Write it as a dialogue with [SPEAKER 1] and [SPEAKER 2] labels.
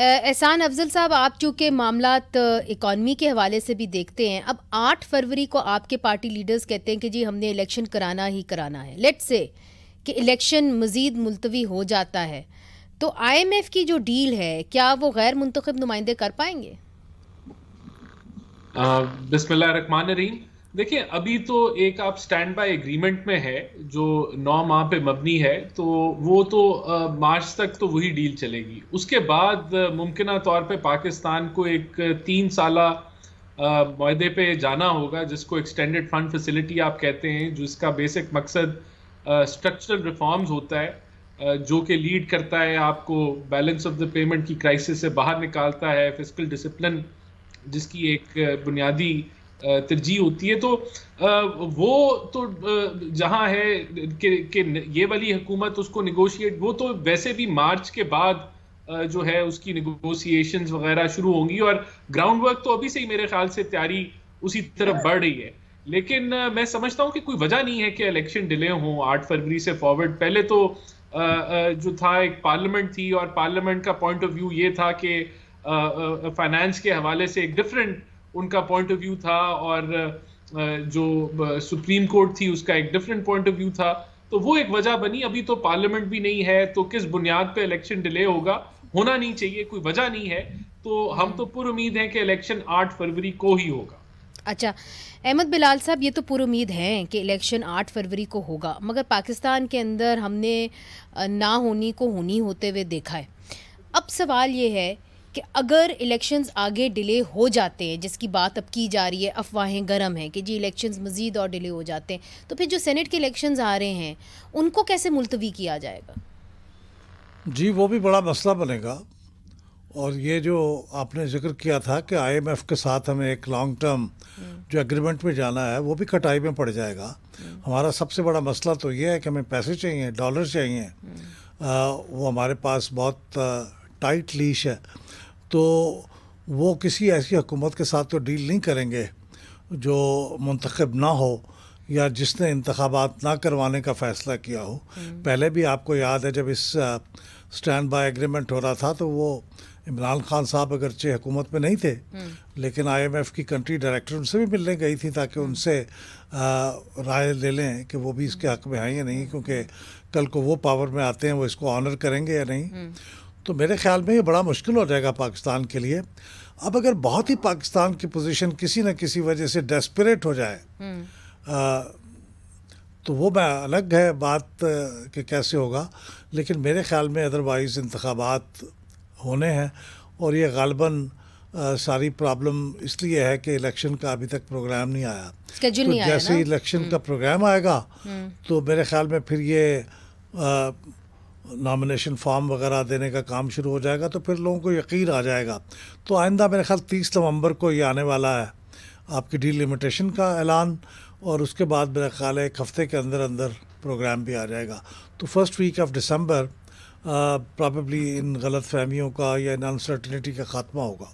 [SPEAKER 1] एहसान अफजल साहब आप चूँकि मामला इकॉनमी के हवाले से भी देखते हैं अब 8 फरवरी को आपके पार्टी लीडर्स कहते हैं कि जी हमने इलेक्शन कराना ही कराना है लेट से कि इलेक्शन मज़ीद मुलतवी हो जाता है तो आईएमएफ की जो डील है क्या वो गैर मुंतखब नुमाइंदे कर पाएंगे
[SPEAKER 2] बिसमीम देखिए अभी तो एक आप स्टैंड बाय एग्रीमेंट में है जो नौ माह पे मबनी है तो वो तो आ, मार्च तक तो वही डील चलेगी उसके बाद मुमकिन तौर पे पाकिस्तान को एक तीन साल माहे पे जाना होगा जिसको एक्सटेंडेड फंड फैसिलिटी आप कहते हैं जिसका बेसिक मकसद स्ट्रक्चरल रिफॉर्म्स होता है आ, जो कि लीड करता है आपको बैलेंस ऑफ द पेमेंट की क्राइसिस से बाहर निकालता है फिजिकल डिसिप्लिन जिसकी एक बुनियादी तरजीह होती है तो वो तो जहाँ है कि, कि ये वाली हुकूमत उसको निगोशिएट वो तो वैसे भी मार्च के बाद जो है उसकी निगोसिएशंस वगैरह शुरू होंगी और ग्राउंड वर्क तो अभी से ही मेरे ख्याल से तैयारी उसी तरफ बढ़ रही है लेकिन मैं समझता हूँ कि कोई वजह नहीं है कि इलेक्शन डिले हो आठ फरवरी से फॉरवर्ड पहले तो जो था एक पार्लियामेंट थी और पार्लियामेंट का पॉइंट ऑफ व्यू ये था कि फाइनेंस के हवाले से एक डिफरेंट उनका पॉइंट ऑफ व्यू था और जो सुप्रीम कोर्ट थी उसका एक डिफरेंट पॉइंट ऑफ व्यू था तो वो एक वजह बनी अभी तो पार्लियामेंट भी नहीं है तो किस बुनियाद पे इलेक्शन डिले होगा होना नहीं चाहिए कोई वजह नहीं है तो हम तो पुर उम्मीद है कि इलेक्शन आठ फरवरी को ही होगा
[SPEAKER 1] अच्छा अहमद बिलाल साहब ये तो पूरी उम्मीद है कि इलेक्शन 8 फरवरी को होगा मगर पाकिस्तान के अंदर हमने ना होनी को होनी होते हुए देखा है अब सवाल ये है कि अगर इलेक्शंस आगे डिले हो जाते हैं जिसकी बात अब की जा रही है अफवाहें गर्म हैं कि जी इलेक्शंस मज़ीद और डिले हो जाते हैं तो फिर जो सेनेट के इलेक्शंस आ रहे हैं उनको कैसे मुलतवी किया जाएगा
[SPEAKER 3] जी वो भी बड़ा मसला बनेगा और ये जो आपने जिक्र किया था कि आईएमएफ के साथ हमें एक लॉन्ग टर्म जो एग्रीमेंट में जाना है वो भी कटाई में पड़ जाएगा हमारा सबसे बड़ा मसला तो ये है कि हमें पैसे चाहिए डॉलर चाहिए आ, हम्म। वो हमारे पास बहुत टाइट लीश है तो वो किसी ऐसी हुकूमत के साथ तो डील नहीं करेंगे जो मंतखब ना हो या जिसने इंतबात ना करवाने का फ़ैसला किया हो हम्म। पहले भी आपको याद है जब इस स्टैंड बाय एग्रीमेंट हो रहा था तो वो इमरान खान साहब अगरचे हुकूमत में नहीं थे हम्म। लेकिन आईएमएफ की कंट्री डायरेक्टर उनसे भी मिलने गई थी ताकि हम्म। उनसे राय ले लें कि वो भी इसके हक में हैं या नहीं क्योंकि कल को वो पावर में आते हैं वो इसको ऑनर करेंगे या नहीं तो मेरे ख्याल में ये बड़ा मुश्किल हो जाएगा पाकिस्तान के लिए अब अगर बहुत ही पाकिस्तान की पोजीशन किसी न किसी वजह से डेस्परेट हो जाए हम्म। आ, तो वो मैं अलग है बात कि कैसे होगा लेकिन मेरे ख्याल में अदरवाइज़ इंतबात होने हैं और ये गालबा सारी प्रॉब्लम इसलिए है कि इलेक्शन का अभी तक प्रोग्राम नहीं आया
[SPEAKER 1] तो नहीं जैसे
[SPEAKER 3] इलेक्शन का प्रोग्राम हम्म। आएगा हम्म। तो मेरे ख्याल में फिर ये आ, नामिनेशन फॉर्म वगैरह देने का काम शुरू हो जाएगा तो फिर लोगों को यकीन आ जाएगा तो आइंदा मेरे ख्याल तीस नवंबर को ये आने वाला है आपकी डीलिमिटेशन का ऐलान और उसके बाद मेरा ख्याल एक हफ़्ते के अंदर अंदर प्रोग्राम भी आ जाएगा तो first week of December probably इन गलत फहमियों का या इन अनसर्टनिटी का ख़ात्मा होगा